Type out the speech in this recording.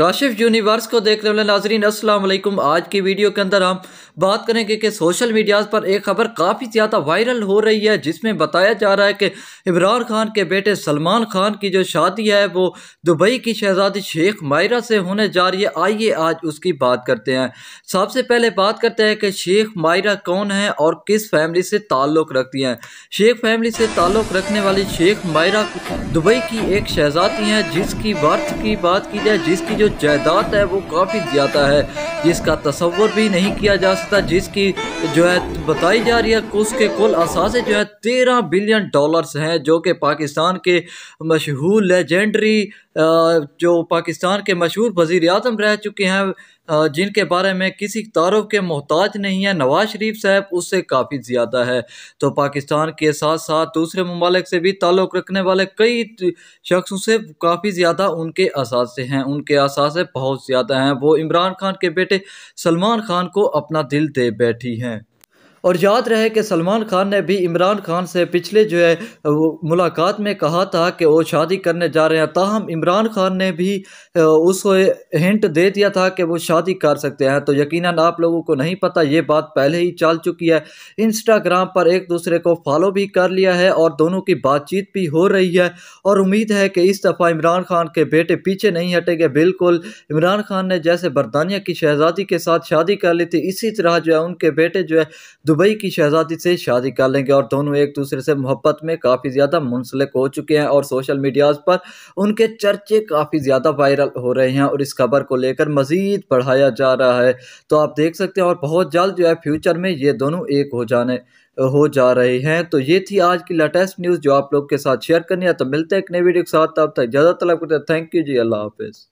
Kashif universe को देखने वाले नाजरीन असलम आज की वीडियो के अंदर हम बात करेंगे कि सोशल मीडियाज़ पर एक खबर काफ़ी ज़्यादा वायरल हो रही है जिसमें बताया जा रहा है कि इमरान खान के बेटे सलमान खान की जो शादी है वो दुबई की शहजादी शेख मायरा से होने जा रही है आइए आज उसकी बात करते हैं सबसे पहले बात करते हैं कि शेख मायरा कौन है और किस फैमिली से ताल्लुक़ रखती हैं शेख फैमिली से ताल्लुक़ रखने वाली शेख मायरा दुबई की एक शहजादी हैं जिसकी बर्थ की बात की जाए जिसकी जो जायदाद है वो काफ़ी ज़्यादा है जिसका तस्वर भी नहीं किया जा सकता जिसकी जो है बताई जा रही है उसके कुल असासे जो है तेरह बिलियन डॉलर्स हैं जो कि पाकिस्तान के मशहूर लेजेंडरी जो पाकिस्तान के मशहूर वजीर अजम रह चुके हैं जिनके बारे में किसी तारफ़ के मोहताज नहीं है नवाज़ शरीफ साहब उससे काफ़ी ज़्यादा है तो पाकिस्तान के साथ साथ दूसरे ममालिक से भी ताल्लुक़ रखने वाले कई शख्सों से काफ़ी ज़्यादा उनके असासे हैं उनके असासे बहुत ज़्यादा हैं वो इमरान खान के बेटे सलमान खान को अपना दिल दे बैठी हैं और याद रहे कि सलमान खान ने भी इमरान खान से पिछले जो है मुलाकात में कहा था कि वो शादी करने जा रहे हैं ताहम इमरान खान ने भी उसको हिंट दे दिया था कि वो शादी कर सकते हैं तो यकीन आप लोगों को नहीं पता ये बात पहले ही चल चुकी है इंस्टाग्राम पर एक दूसरे को फॉलो भी कर लिया है और दोनों की बातचीत भी हो रही है और उम्मीद है कि इस दफ़ा इमरान खान के बेटे पीछे नहीं हटेंगे बिल्कुल इमरान खान ने जैसे बरतानिया की शहजादी के साथ शादी कर ली थी इसी तरह जो है उनके बेटे जो है दुबई की शहजादी से शादी कर लेंगे और दोनों एक दूसरे से मोहब्बत में काफ़ी ज़्यादा मुंसलिक हो चुके हैं और सोशल मीडियाज़ पर उनके चर्चे काफ़ी ज़्यादा वायरल हो रहे हैं और इस खबर को लेकर मज़ीद बढ़ाया जा रहा है तो आप देख सकते हैं और बहुत जल्द जो है फ्यूचर में ये दोनों एक हो जाने हो जा रहे हैं तो ये थी आज की लेटेस्ट न्यूज़ जो आप लोग के साथ शेयर करनी है तो मिलते हैं एक नई वीडियो के साथ तब तक ज़्यादा तलब करते हैं थैंक यू जी अल्लाह हाफिज़